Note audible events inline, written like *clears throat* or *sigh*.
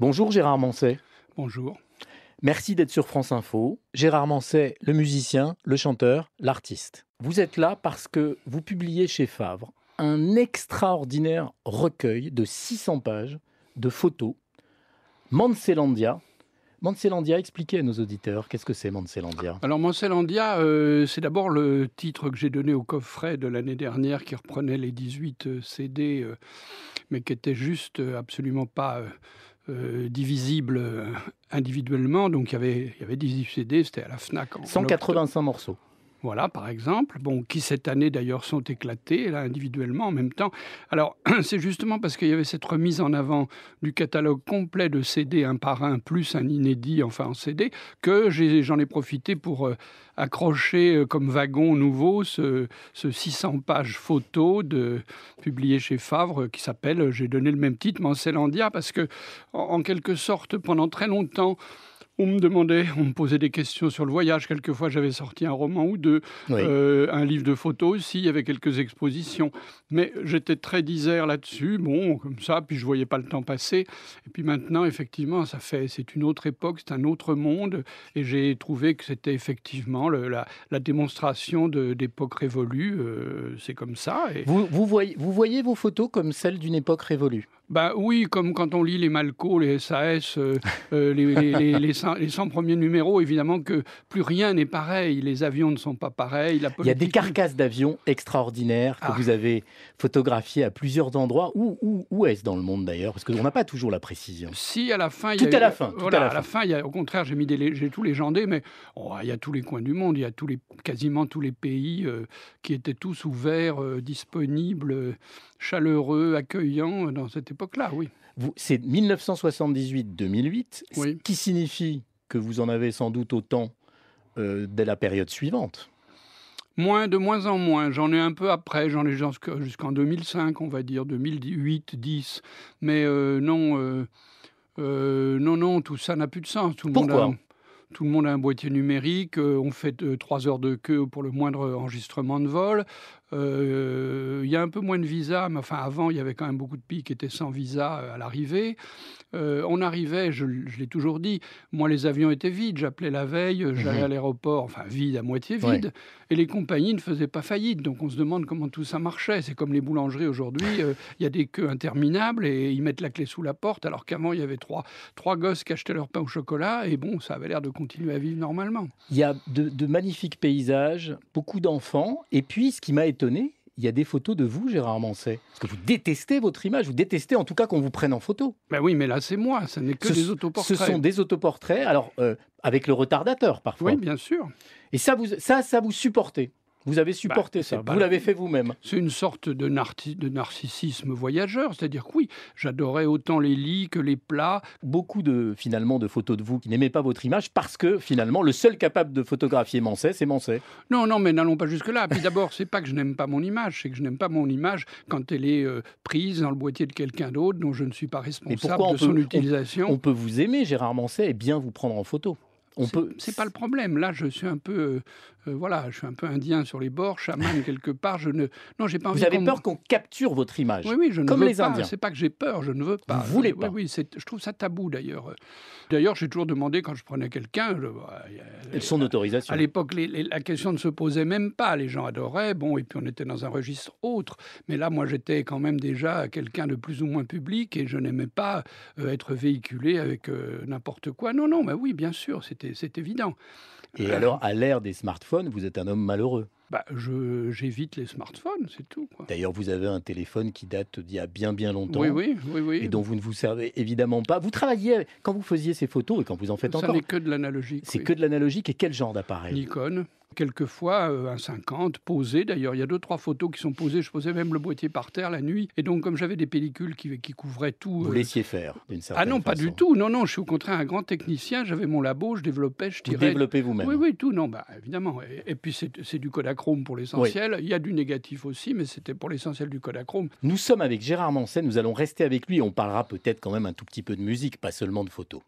Bonjour Gérard Manset. Bonjour. Merci d'être sur France Info. Gérard Manset, le musicien, le chanteur, l'artiste. Vous êtes là parce que vous publiez chez Favre un extraordinaire recueil de 600 pages de photos. Mancelandia, Mancelandia, expliquez à nos auditeurs, qu'est-ce que c'est Mancelandia. Alors Mancelandia, euh, c'est d'abord le titre que j'ai donné au coffret de l'année dernière qui reprenait les 18 euh, CD, euh, mais qui était juste absolument pas... Euh, divisibles euh, individuellement. Donc il y avait, il y avait 18 CD, c'était à la FNAC. En 185 morceaux. Voilà, par exemple, bon, qui cette année d'ailleurs sont éclatés, là, individuellement en même temps. Alors, *clears throat* c'est justement parce qu'il y avait cette remise en avant du catalogue complet de CD un par un, plus un inédit, enfin en CD, que j'en ai, profité pour euh, accrocher euh, comme wagon nouveau ce, 600 pages photo de, publié chez Favre qui s'appelle, euh, j'ai donné le même titre, Mancelandia, parce que, en quelque sorte, pendant très longtemps, on me demandait, on me posait des questions sur le voyage. Quelquefois, j'avais sorti un roman ou deux, euh, un livre de photos aussi. Il y avait quelques expositions, mais j'étais très disert là-dessus. Bon, comme ça, puis je voyais pas le temps passer. Et puis maintenant, effectivement, ça fait, c'est une autre époque, c'est un autre monde, et j'ai trouvé que c'était effectivement la, démonstration d'époque révolue. Euh, c'est comme ça. Et... vous voyez vos photos comme celles d'une époque révolue. Bah oui, comme quand on lit les Malco, les SAS, euh, euh, les, les, 100 premiers numéros, évidemment que plus rien n'est pareil. Les avions ne sont pas pareils. Il y a des carcasses d'avions extraordinaires que ah. vous avez photographiées à plusieurs endroits. Où, où, où est-ce dans le monde d'ailleurs Parce qu'on n'a pas toujours la précision. Si, à la fin. Tout, à, la fin, tout à la fin. au contraire, j'ai mis tout légendé, mais oh, il y a tous les coins du monde, il y a tous les, quasiment tous les pays euh, qui étaient tous ouverts, disponibles, chaleureux, accueillants dans cette époque-là, oui. C'est 1978-2008, ce qui signifie que vous en avez sans doute autant euh, dès la période suivante. Moins, de moins en moins. J'en ai un peu après, j'en ai jusqu'en 2005, on va dire, 2008, 10. Mais euh, non, euh, non, non, tout ça n'a plus de sens. Tout le monde tout le monde a un boîtier numérique, on fait trois heures de queue pour le moindre enregistrement de vol, euh, il y a un peu moins de visas, mais enfin avant, il y avait quand même beaucoup de pays qui étaient sans visa euh, à l'arrivée. Euh, on arrivait, je, l'ai toujours dit, moi les avions étaient vides, j'appelais la veille, j'allais mhm. à l'aéroport, enfin vide, à moitié vide, et les compagnies ne faisaient pas faillite. Donc on se demande comment tout ça marchait. C'est comme les boulangeries aujourd'hui, il y a des queues interminables et ils mettent la clé sous la porte, alors qu'avant il y avait trois, trois gosses qui achetaient leur pain au chocolat, et bon, ça avait l'air de continuer à vivre normalement. Il y a de, de magnifiques paysages, beaucoup d'enfants, et puis ce qui m'a étonné, il y a des photos de vous, Gérard Manset. Parce que vous détestez votre image, vous détestez en tout cas qu'on vous prenne en photo. Mais ben oui, mais là c'est moi, ce n'est que des autoportraits. Ce sont des autoportraits, alors euh, avec le retardateur parfois. Oui, bien sûr. Et ça, vous, ça, ça vous supportez vous avez supporté bah, ça, bah, vous l'avez fait vous-même. C'est une sorte de, de narcissisme voyageur, c'est-à-dire que oui, j'adorais autant les lits que les plats. Beaucoup de finalement de photos de vous qui n'aimaient pas votre image parce que finalement le seul capable de photographier Manset, c'est Manset. Non, non, mais n'allons pas jusque-là. Puis d'abord, c'est pas que je n'aime pas mon image, c'est que je n'aime pas mon image quand elle est euh, prise dans le boîtier de quelqu'un d'autre dont je ne suis pas responsable de son peut, utilisation. On, on peut vous aimer, Gérard Manset, et bien vous prendre en photo. On peut. C'est pas le problème. Là, je suis un peu, euh, euh, voilà, je suis un peu indien sur les bords, chaman *laughs* quelque part. Je ne, non, j'ai pas Vous avez peur qu'on capture votre image. Oui, oui, je ne comme veux les pas. C'est pas que j'ai peur, je ne veux pas. Vous voulez pas. Oui, oui je trouve ça tabou d'ailleurs. D'ailleurs, j'ai toujours demandé quand je prenais quelqu'un. Bah, son autorisation. À l'époque, la question ne se posait même pas. Les gens adoraient. Bon, et puis on était dans un registre autre. Mais là, moi, j'étais quand même déjà quelqu'un de plus ou moins public et je n'aimais pas euh, être véhiculé avec n'importe quoi. Non, non, mais oui, bien sûr, c'était c'est évident. Et euh, alors, à l'ère des smartphones, vous êtes un homme malheureux bah, J'évite les smartphones, c'est tout. D'ailleurs, vous avez un téléphone qui date d'il y a bien bien longtemps. Oui, oui, oui, Et dont vous ne vous servez évidemment pas. Vous travailliez, quand vous faisiez ces photos et quand vous en faites encore. Ça n'est que de l'analogique. C'est que de l'analogique. Et quel genre d'appareil Nikon quelquefois euh, un 50 posé. D'ailleurs, il y a deux, trois photos qui sont posées. Je posais même le boîtier par terre la nuit. Et donc, comme j'avais des pellicules qui, qui couvraient tout. Vous euh, laissiez faire, d'une certaine Ah non, pas du tout. Non, non, je suis au contraire un grand technicien. J'avais mon labo, je développais, je tirais. Vous développez vous-même Oui, oui, tout. Non, bah, évidemment. Et, puis, c'est du Kodachrome pour l'essentiel. Il y a du négatif aussi, mais c'était pour l'essentiel du Kodachrome. Nous sommes avec Gérard Manset. Nous allons rester avec lui. On parlera peut-être quand même un tout petit peu de musique, pas seulement de photos.